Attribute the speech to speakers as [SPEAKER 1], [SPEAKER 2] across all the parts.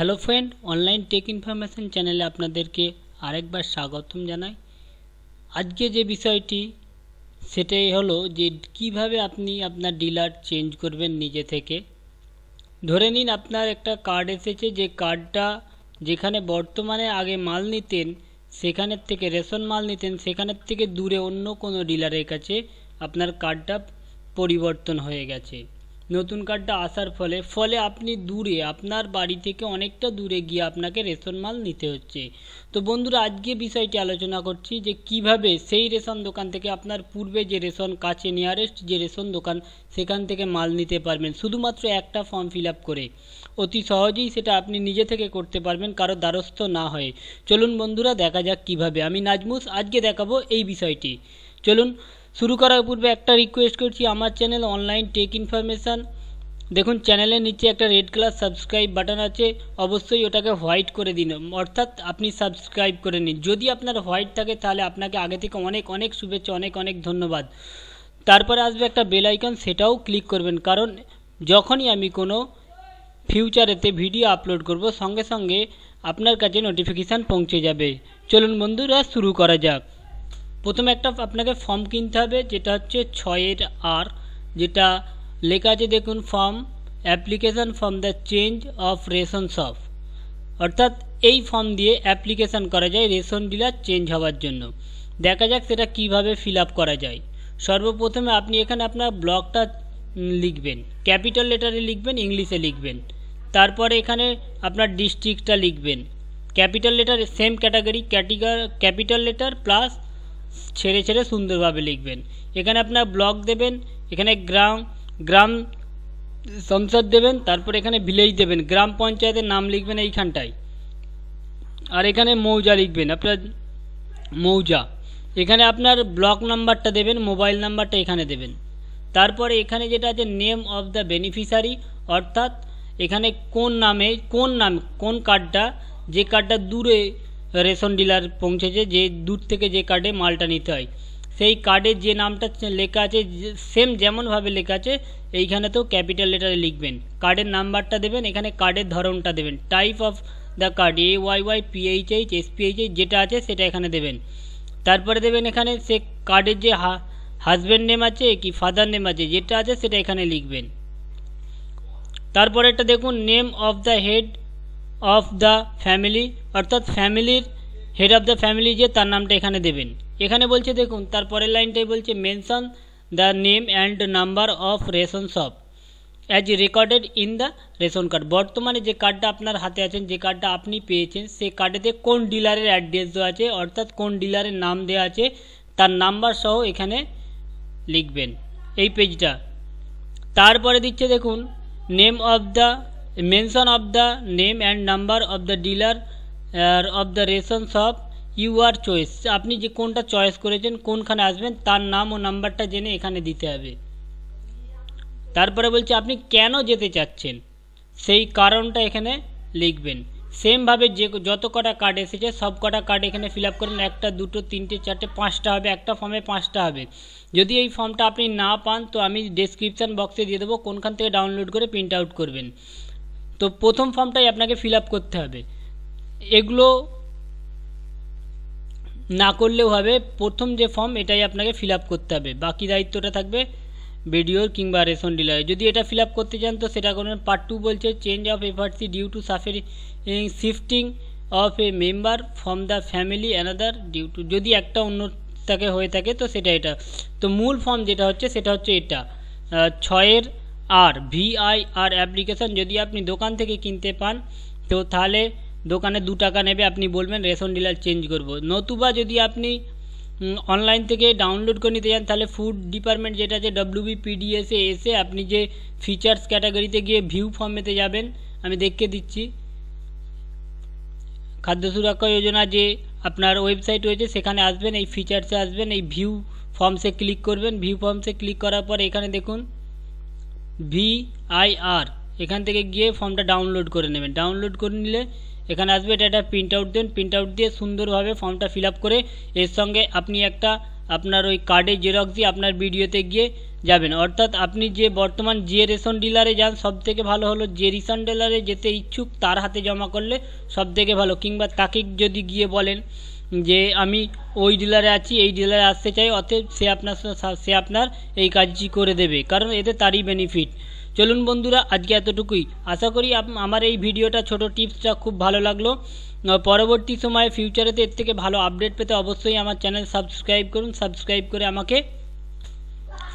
[SPEAKER 1] hello friend online tech information চ্যানেলে আপনাদেরকে আরেকবার স্বাগতম জানাই আজকে যে বিষয়টি সেটাই হলো যে কিভাবে আপনি আপনার ডিলার চেঞ্জ করবেন নিজে থেকে ধরে নিন আপনার একটা কার্ড এসেছে যে কার্ডটা যেখানে বর্তমানে আগে মাল নিতেন সেখানের থেকে রেশন মাল নিতেন সেখানের থেকে দূরে অন্য কোনো ডিলারের কাছে আপনার কার্ডটা পরিবর্তন হয়ে গেছে নতুন কার্ডটা আসার ফলে ফলে আপনি দূরে আপনার বাড়ি থেকে অনেকটা দূরে গিয়ে আপনাকে রেশন মাল নিতে হচ্ছে তো বন্ধুরা আজকে বিষয়টি আলোচনা করছি যে কিভাবে সেই রেশন দোকান থেকে আপনার পূর্বে যে রেশন কাছে নিয়ারেস্ট যে রেশন দোকান সেখান থেকে মাল নিতে পারবেন শুধুমাত্র একটা ফর্ম ফিল আপ করে অতি সহজেই সেটা আপনি নিজে থেকে করতে পারবেন কারো দ্বারস্থ না হয়ে চলুন বন্ধুরা দেখা যাক কিভাবে আমি নাজমুস আজকে দেখাবো এই বিষয়টি চলুন শুরু করার পূর্বে একটা রিকোয়েস্ট করছি আমার চ্যানেল অনলাইন টেক ইনফরমেশান দেখুন চ্যানেলের নিচে একটা রেড কালার সাবস্ক্রাইব বাটন আছে অবশ্যই ওটাকে হোয়াইট করে দিন অর্থাৎ আপনি সাবস্ক্রাইব করে নিন যদি আপনার হোয়াইট থাকে তাহলে আপনাকে আগে থেকে অনেক অনেক শুভেচ্ছা অনেক অনেক ধন্যবাদ তারপরে আসবে একটা বেল আইকন সেটাও ক্লিক করবেন কারণ যখনই আমি কোনো ফিউচারেতে ভিডিও আপলোড করব সঙ্গে সঙ্গে আপনার কাছে নোটিফিকেশান পৌঁছে যাবে চলুন বন্ধুরা শুরু করা যাক প্রথমে একটা আপনাকে ফর্ম কিনতে হবে যেটা হচ্ছে ছয়ের আর যেটা লেখা আছে দেখুন form application form the change of ration of অর্থাৎ এই ফর্ম দিয়ে অ্যাপ্লিকেশান করা যায় রেশন ডিলার চেঞ্জ হওয়ার জন্য দেখা যাক সেটা কিভাবে ফিল করা যায় সর্বপ্রথমে আপনি এখানে আপনার ব্লকটা লিখবেন ক্যাপিটাল লেটারে লিখবেন ইংলিশে লিখবেন তারপরে এখানে আপনার ডিস্ট্রিক্টটা লিখবেন capital letter same category category capital letter plus ছেড়ে ছেড়ে সুন্দরভাবে লিখবেন এখানে আপনার ব্লক দেবেন এখানে গ্রাম গ্রাম সংসদ দেবেন তারপর এখানে ভিলেজ দেবেন গ্রাম পঞ্চায়েতের নাম লিখবেন এইখানটায় আর এখানে মৌজা লিখবেন আপনার মৌজা এখানে আপনার ব্লক নাম্বারটা দেবেন মোবাইল নাম্বারটা এখানে দেবেন তারপরে এখানে যেটা আছে নেম অফ দ্য বেনিফিশারি অর্থাৎ এখানে কোন নামে কোন নাম কোন কার্ডটা যে কার্ডটা দূরে রেশন ডিলার পৌঁছেছে যে দূর থেকে যে কার্ডে মালটা নিতে হয় সেই কার্ডে যে নামটা লেখা আছে সেম যেমনভাবে লেখা আছে এইখানে তো ক্যাপিটাল লেটারে লিখবেন কার্ডের নাম্বারটা দেবেন এখানে কার্ডের ধরনটা দেবেন type of the card A Y Y PHH SPHH যেটা আছে সেটা এখানে দেবেন তারপরে দেবেন এখানে সে কার্ডের যে হাজব্যান্ড নেম আছে কি ফাদার নেম আছে যেটা আছে সেটা এখানে লিখবেন একটা দেখুন name of the head of the family অর্থাৎ ফ্যামিলির হেড অফ দ্য ফ্যামিলি যে তার নামটা এখানে দেবেন এখানে বলছে দেখুন তার পরের লাইনটাই বলছে mention the name and number of ration shop as recorded in the ration card বর্তমানে যে কার্ডটা আপনার হাতে আছেন যে কার্ডটা আপনি পেয়েছেন সেই কার্ডেতে কোন ডিলারের অ্যাড্রেস দেওয়া আছে অর্থাৎ কোন ডিলারের নাম দেওয়া আছে তার নাম্বার সহ এখানে লিখবেন এই পেজটা তারপরে দিচ্ছে দেখুন name of the mention of the name and number of the dealer uh, of the ration shop your choice আপনি যে কোনটা চয়েস করেছেন কোনখানে আসবেন তার নাম ও নাম্বারটা জেনে এখানে দিতে হবে তারপরে বলছে আপনি কেন যেতে চাচ্ছেন সেই কারণটা এখানে লিখবেন সেমভাবে যে যত কটা কার্ড এসেছে সব কটা কার্ড এখানে ফিল আপ করুন একটা দুটো তিনটে চারটে পাঁচটা হবে একটা ফর্মে পাঁচটা হবে যদি এই ফর্মটা আপনি না পান তো আমি ডেসক্রিপশান বক্সে দিয়ে দেবো কোনখান থেকে ডাউনলোড করে প্রিন্ট আউট করবেন তো প্রথম ফর্মটাই আপনাকে ফিল আপ করতে হবে এগুলো না করলেও হবে প্রথম যে ফর্ম এটাই আপনাকে ফিল আপ করতে হবে বাকি দায়িত্বটা থাকবে বিডিওর কিংবা রেশন ডিলারের যদি এটা ফিল আপ করতে চান তো সেটা করবেন পার্ট টু বলছে চেঞ্জ অফ এফারসি ডিউ টু সাফের shifting of a member from the family another due to যদি একটা অন্য থাকে হয়ে থাকে তো সেটা এটা তো মূল ফর্ম যেটা হচ্ছে সেটা হচ্ছে এটা ছয়ের আর ভিআইআর অ্যাপ্লিকেশন যদি আপনি দোকান থেকে কিনতে পান তো তাহলে দোকানে দু টাকা নেবে আপনি বলবেন রেশন ডিলার চেঞ্জ করব নতুবা যদি আপনি অনলাইন থেকে ডাউনলোড করে নিতে চান তাহলে ফুড ডিপার্টমেন্ট যেটা আছে এ এসে আপনি যে ফিচার্স ক্যাটাগরিতে গিয়ে ভিউ ফর্মেতে যাবেন আমি দেখে দিচ্ছি খাদ্য সুরক্ষা যোজনা যে আপনার ওয়েবসাইট রয়েছে সেখানে আসবেন এই ফিচার্সে আসবেন এই ভিউ ফর্মসে ক্লিক করবেন ভিউ ফর্মসে ক্লিক করার পর এখানে দেখুন ভিআইআর এখান থেকে গিয়ে ফর্মটা ডাউনলোড করে নেবেন ডাউনলোড করে নিলে এখানে আসবে এটা একটা প্রিন্ট আউট দেন প্রিন্ট আউট দিয়ে সুন্দরভাবে ফর্মটা ফিল করে এর সঙ্গে আপনি একটা আপনার ওই কার্ডে জেরক্স দিয়ে আপনার ভিডিওতে গিয়ে যাবেন অর্থাৎ আপনি যে বর্তমান যে রেশন ডিলারে যান সবথেকে ভালো হলো যে রেশন ডিলারে যেতে ইচ্ছুক তার হাতে জমা করলে সবথেকে ভালো কিংবা তাকে যদি গিয়ে বলেন যে আমি ওই ডিলারে আছি এই ডিলারে আসতে চাই অতএব সে আপনার সে আপনার এই কাজটি করে দেবে কারণ এতে তারই বেনিফিট চলুন বন্ধুরা আজকে এতটুকুই আশা করি আমার এই ভিডিওটা ছোট টিপসটা খুব ভালো লাগলো পরবর্তী সময়ে ফিউচারেতে এর থেকে ভালো আপডেট পেতে অবশ্যই আমার চ্যানেল সাবস্ক্রাইব করুন সাবস্ক্রাইব করে আমাকে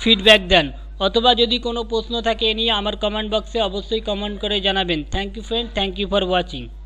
[SPEAKER 1] ফিডব্যাক দেন অথবা যদি কোনো প্রশ্ন থাকে এ নিয়ে আমার কমেন্ট বক্সে অবশ্যই কমেন্ট করে জানাবেন thank you friend thank you for watching